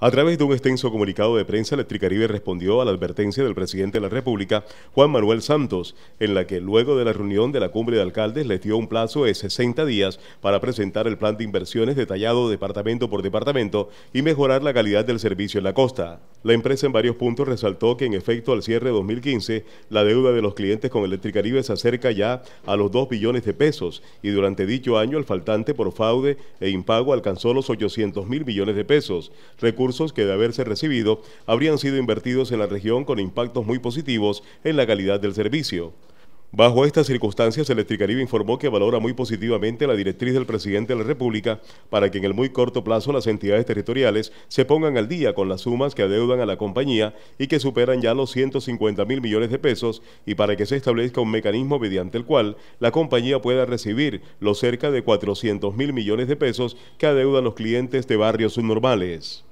A través de un extenso comunicado de prensa, Electricaribe respondió a la advertencia del presidente de la República, Juan Manuel Santos, en la que luego de la reunión de la cumbre de alcaldes les dio un plazo de 60 días para presentar el plan de inversiones detallado departamento por departamento y mejorar la calidad del servicio en la costa. La empresa en varios puntos resaltó que en efecto al cierre de 2015 la deuda de los clientes con Electricaribe se acerca ya a los 2 billones de pesos y durante dicho año el faltante por fraude e impago alcanzó los 800 mil millones de pesos, recursos que de haberse recibido habrían sido invertidos en la región con impactos muy positivos en la calidad del servicio. Bajo estas circunstancias, Electricaribe informó que valora muy positivamente la directriz del presidente de la República para que en el muy corto plazo las entidades territoriales se pongan al día con las sumas que adeudan a la compañía y que superan ya los 150 mil millones de pesos y para que se establezca un mecanismo mediante el cual la compañía pueda recibir los cerca de 400 mil millones de pesos que adeudan los clientes de barrios subnormales.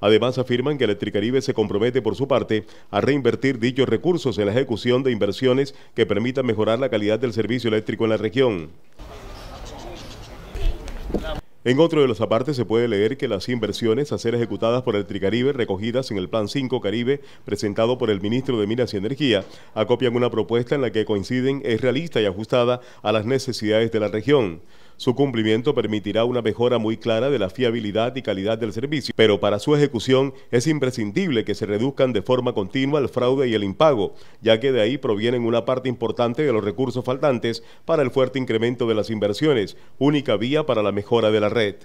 Además, afirman que Electricaribe se compromete por su parte a reinvertir dichos recursos en la ejecución de inversiones que permitan mejorar la calidad del servicio eléctrico en la región. En otro de los apartes se puede leer que las inversiones a ser ejecutadas por el recogidas en el Plan 5 Caribe presentado por el ministro de Minas y Energía acopian una propuesta en la que coinciden es realista y ajustada a las necesidades de la región. Su cumplimiento permitirá una mejora muy clara de la fiabilidad y calidad del servicio, pero para su ejecución es imprescindible que se reduzcan de forma continua el fraude y el impago, ya que de ahí provienen una parte importante de los recursos faltantes para el fuerte incremento de las inversiones, única vía para la mejora de la red.